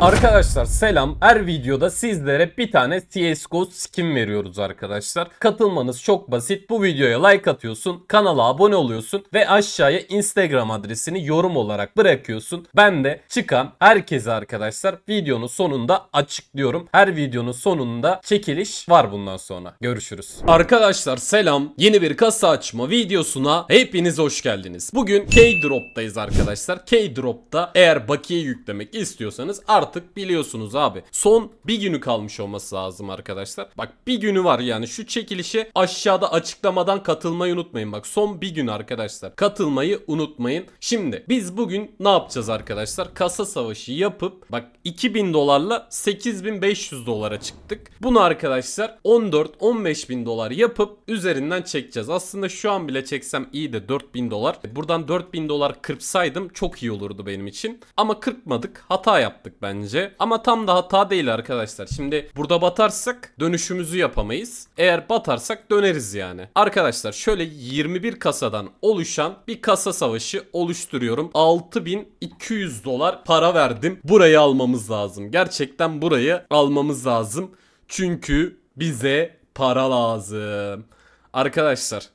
Arkadaşlar selam. Her videoda sizlere bir tane CSGO skin veriyoruz arkadaşlar. Katılmanız çok basit. Bu videoya like atıyorsun, kanala abone oluyorsun ve aşağıya Instagram adresini yorum olarak bırakıyorsun. Ben de çıkan herkese arkadaşlar videonun sonunda açıklıyorum. Her videonun sonunda çekiliş var bundan sonra. Görüşürüz. Arkadaşlar selam. Yeni bir kasa açma videosuna hepiniz hoş geldiniz. Bugün K-Drop'tayız arkadaşlar. K-Drop'ta eğer bakiye yüklemek istiyorsanız artık artık biliyorsunuz abi. Son bir günü kalmış olması lazım arkadaşlar. Bak bir günü var yani şu çekilişe aşağıda açıklamadan katılmayı unutmayın. Bak son bir gün arkadaşlar. Katılmayı unutmayın. Şimdi biz bugün ne yapacağız arkadaşlar? Kasa savaşı yapıp bak 2000 dolarla 8500 dolara çıktık. Bunu arkadaşlar 14-15 bin dolar yapıp üzerinden çekeceğiz. Aslında şu an bile çeksem iyi de 4000 dolar. Buradan 4000 dolar kırpsaydım çok iyi olurdu benim için. Ama kırpmadık. Hata yaptık bence bence. Ama tam da hata değil arkadaşlar. Şimdi burada batarsak dönüşümüzü yapamayız. Eğer batarsak döneriz yani. Arkadaşlar şöyle 21 kasadan oluşan bir kasa savaşı oluşturuyorum. 6200 dolar para verdim. Burayı almamız lazım. Gerçekten burayı almamız lazım. Çünkü bize para lazım. Arkadaşlar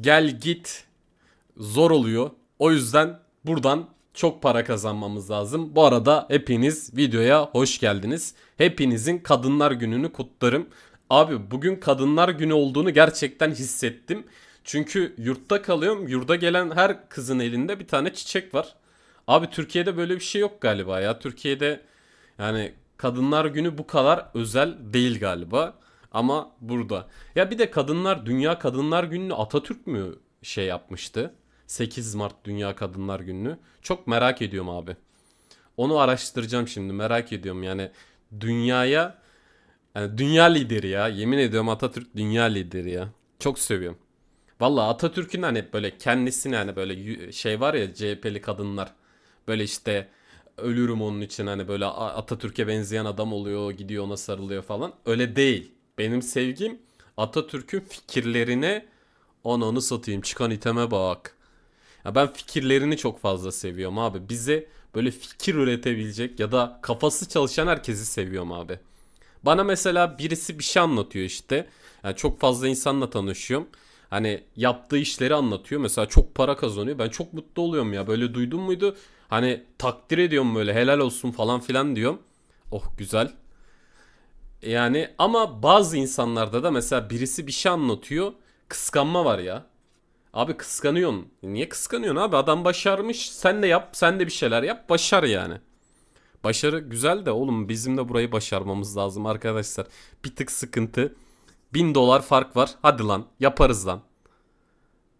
gel git zor oluyor. O yüzden buradan çok para kazanmamız lazım. Bu arada hepiniz videoya hoş geldiniz. Hepinizin Kadınlar Günü'nü kutlarım. Abi bugün Kadınlar Günü olduğunu gerçekten hissettim. Çünkü yurtta kalıyorum. Yurda gelen her kızın elinde bir tane çiçek var. Abi Türkiye'de böyle bir şey yok galiba ya. Türkiye'de yani Kadınlar Günü bu kadar özel değil galiba. Ama burada. Ya bir de kadınlar Dünya Kadınlar Günü'nü Atatürk mü şey yapmıştı? 8 Mart Dünya Kadınlar Günü. Çok merak ediyorum abi. Onu araştıracağım şimdi merak ediyorum yani dünyaya yani dünya lideri ya yemin ediyorum Atatürk dünya lideri ya. Çok seviyorum. Valla Atatürk'ün hani böyle kendisini hani böyle şey var ya CHP'li kadınlar böyle işte ölürüm onun için hani böyle Atatürk'e benzeyen adam oluyor gidiyor ona sarılıyor falan. Öyle değil. Benim sevgim Atatürk'ün fikirlerine ananı satayım çıkan iteme bak. Ya ben fikirlerini çok fazla seviyorum abi. Bizi böyle fikir üretebilecek ya da kafası çalışan herkesi seviyorum abi. Bana mesela birisi bir şey anlatıyor işte. Yani çok fazla insanla tanışıyorum. Hani yaptığı işleri anlatıyor. Mesela çok para kazanıyor. Ben çok mutlu oluyorum ya. Böyle duydun muydu? Hani takdir ediyorum böyle helal olsun falan filan diyorum. Oh güzel. Yani ama bazı insanlarda da mesela birisi bir şey anlatıyor. Kıskanma var ya. Abi kıskanıyorsun. Niye kıskanıyorsun abi? Adam başarmış. Sen de yap. Sen de bir şeyler yap. Başar yani. Başarı güzel de oğlum bizim de burayı başarmamız lazım arkadaşlar. Bir tık sıkıntı. Bin dolar fark var. Hadi lan yaparız lan.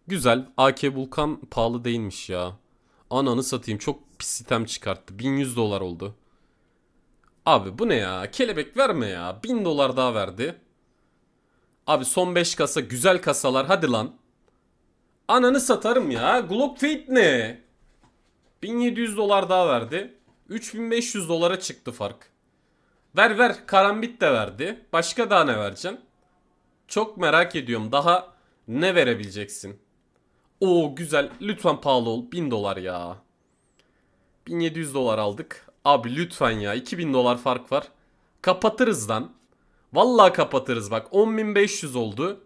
Güzel. AK Vulkan pahalı değilmiş ya. Ananı satayım çok pis sitem çıkarttı. 1100 dolar oldu. Abi bu ne ya? Kelebek verme ya. 1000 dolar daha verdi. Abi son 5 kasa güzel kasalar hadi lan. Ananı satarım ya. Glock ne? 1700 dolar daha verdi. 3500 dolara çıktı fark. Ver ver karambit de verdi. Başka daha ne vereceksin? Çok merak ediyorum. Daha ne verebileceksin? Oo güzel. Lütfen pahalı ol. 1000 dolar ya. 1700 dolar aldık. Abi lütfen ya. 2000 dolar fark var. Kapatırız lan. Vallahi kapatırız bak. 10500 oldu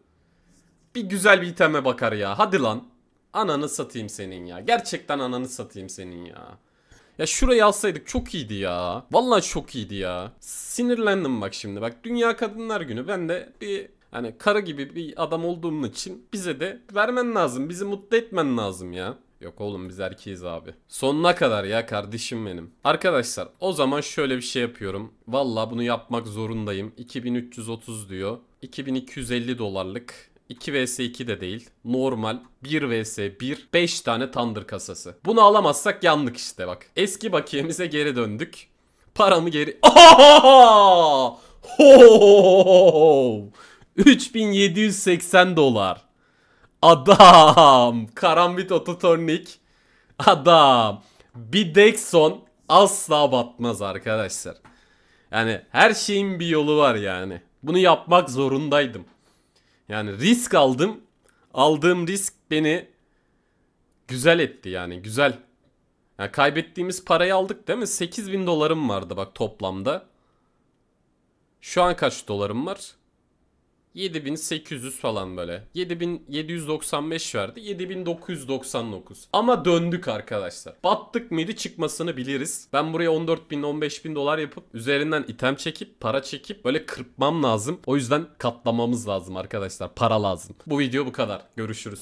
bir güzel bir iteme bakar ya. Hadi lan. Ananı satayım senin ya. Gerçekten ananı satayım senin ya. Ya şurayı alsaydık çok iyiydi ya. Vallahi çok iyiydi ya. Sinirlendim bak şimdi. Bak Dünya Kadınlar Günü. Ben de bir hani kara gibi bir adam olduğum için bize de vermen lazım. Bizi mutlu etmen lazım ya. Yok oğlum biz erkeğiz abi. Sonuna kadar ya kardeşim benim. Arkadaşlar o zaman şöyle bir şey yapıyorum. Valla bunu yapmak zorundayım. 2330 diyor. 2250 dolarlık 2 vs 2 de değil. Normal 1 vs 1 5 tane Thunder kasası. Bunu alamazsak yandık işte bak. Eski bakiyemize geri döndük. Paramı geri... Ohohoho! 3780 dolar. Adam. Karambit ototornik. Adam. Bir Dexon asla batmaz arkadaşlar. Yani her şeyin bir yolu var yani. Bunu yapmak zorundaydım. Yani risk aldım. Aldığım risk beni güzel etti yani güzel. Yani kaybettiğimiz parayı aldık değil mi? bin dolarım vardı bak toplamda. Şu an kaç dolarım var? 7800 falan böyle. 7795 verdi. 7999. Ama döndük arkadaşlar. Battık mıydı çıkmasını biliriz. Ben buraya 14000 15000 dolar yapıp üzerinden item çekip para çekip böyle kırpmam lazım. O yüzden katlamamız lazım arkadaşlar. Para lazım. Bu video bu kadar. Görüşürüz.